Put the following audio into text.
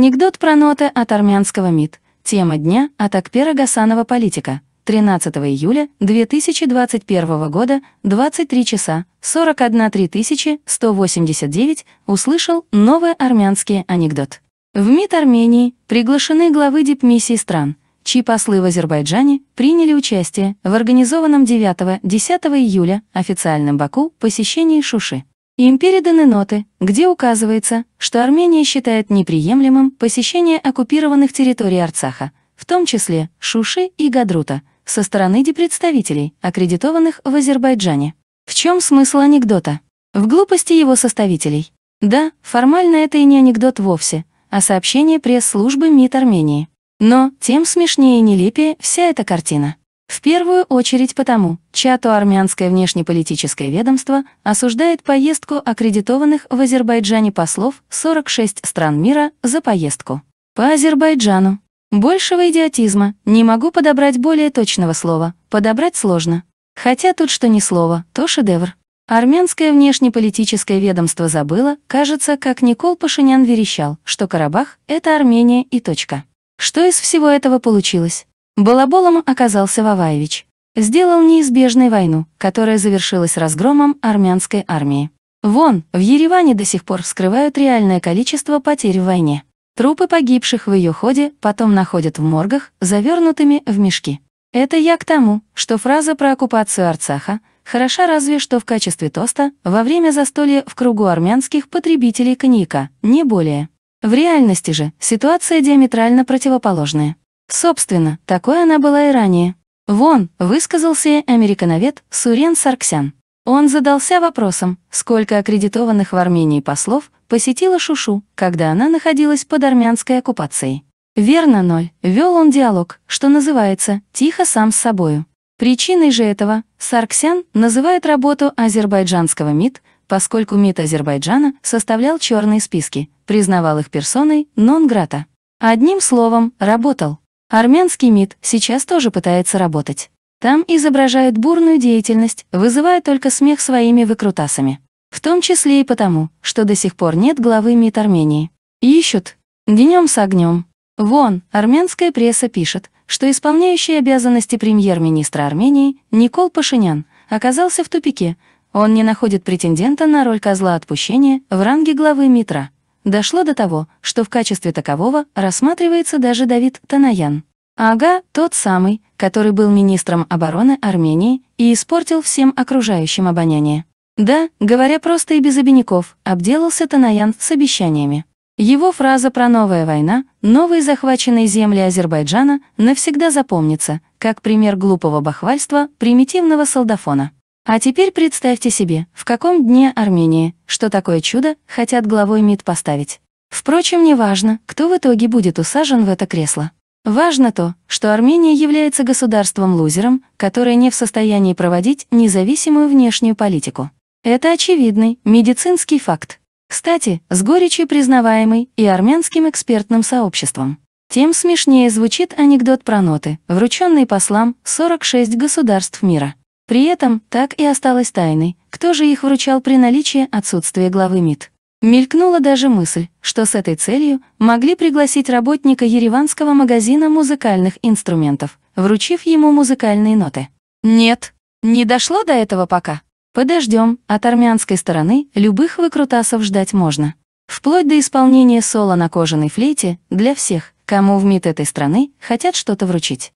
Анекдот про ноты от армянского МИД. Тема дня от Акпера Гасанова «Политика». 13 июля 2021 года, 23 часа, 41 3189, услышал новый армянский анекдот. В МИД Армении приглашены главы дипмиссий стран, чьи послы в Азербайджане приняли участие в организованном 9-10 июля официальном Баку посещении Шуши. Им переданы ноты, где указывается, что Армения считает неприемлемым посещение оккупированных территорий Арцаха, в том числе Шуши и Гадрута, со стороны депредставителей, аккредитованных в Азербайджане. В чем смысл анекдота? В глупости его составителей. Да, формально это и не анекдот вовсе, а сообщение пресс-службы МИД Армении. Но тем смешнее и нелепее вся эта картина. В первую очередь потому, чату армянское внешнеполитическое ведомство осуждает поездку аккредитованных в Азербайджане послов 46 стран мира за поездку. По Азербайджану. Большего идиотизма, не могу подобрать более точного слова, подобрать сложно. Хотя тут что ни слово, то шедевр. Армянское внешнеполитическое ведомство забыло, кажется, как Никол Пашинян верещал, что Карабах — это Армения и точка. Что из всего этого получилось? Балаболом оказался Ваваевич. Сделал неизбежной войну, которая завершилась разгромом армянской армии. Вон, в Ереване до сих пор вскрывают реальное количество потерь в войне. Трупы погибших в ее ходе потом находят в моргах, завернутыми в мешки. Это я к тому, что фраза про оккупацию Арцаха хороша разве что в качестве тоста во время застолья в кругу армянских потребителей коньяка, не более. В реальности же ситуация диаметрально противоположная. Собственно, такой она была и ранее. Вон, высказался американовед Сурен Сарксян. Он задался вопросом, сколько аккредитованных в Армении послов посетила Шушу, когда она находилась под армянской оккупацией. Верно, ноль. Вел он диалог, что называется, тихо сам с собою. Причиной же этого Сарксян называет работу азербайджанского МИД, поскольку МИД Азербайджана составлял черные списки, признавал их персоной нон-грата. Одним словом, работал. Армянский МИД сейчас тоже пытается работать. Там изображают бурную деятельность, вызывая только смех своими выкрутасами. В том числе и потому, что до сих пор нет главы МИД Армении. Ищут. Днем с огнем. Вон, армянская пресса пишет, что исполняющий обязанности премьер-министра Армении Никол Пашинян оказался в тупике, он не находит претендента на роль козла отпущения в ранге главы МИТРа. Дошло до того, что в качестве такового рассматривается даже Давид Танаян. Ага, тот самый, который был министром обороны Армении и испортил всем окружающим обоняние. Да, говоря просто и без обиняков, обделался Танаян с обещаниями. Его фраза про «новая война», «новые захваченные земли Азербайджана» навсегда запомнится, как пример глупого бахвальства примитивного солдафона. А теперь представьте себе, в каком дне Армении, что такое чудо, хотят главой МИД поставить. Впрочем, не важно, кто в итоге будет усажен в это кресло. Важно то, что Армения является государством-лузером, которое не в состоянии проводить независимую внешнюю политику. Это очевидный медицинский факт. Кстати, с горечью признаваемый и армянским экспертным сообществом. Тем смешнее звучит анекдот про ноты, врученный послам 46 государств мира. При этом так и осталось тайной, кто же их вручал при наличии отсутствия главы МИД. Мелькнула даже мысль, что с этой целью могли пригласить работника ереванского магазина музыкальных инструментов, вручив ему музыкальные ноты. Нет, не дошло до этого пока. Подождем, от армянской стороны любых выкрутасов ждать можно. Вплоть до исполнения соло на кожаной флейте для всех, кому в МИД этой страны хотят что-то вручить.